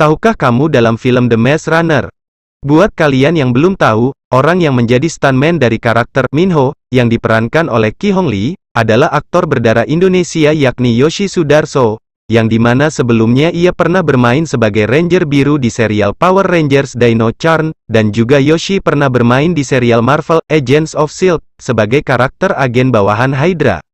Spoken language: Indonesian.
Tahukah kamu dalam film The Maze Runner? Buat kalian yang belum tahu, orang yang menjadi stuntman dari karakter Minho, yang diperankan oleh Ki Hong Lee, adalah aktor berdarah Indonesia yakni Yoshi Sudarso, yang dimana sebelumnya ia pernah bermain sebagai Ranger Biru di serial Power Rangers Dino Charn, dan juga Yoshi pernah bermain di serial Marvel Agents of S.H.I.E.L.D. sebagai karakter agen bawahan Hydra.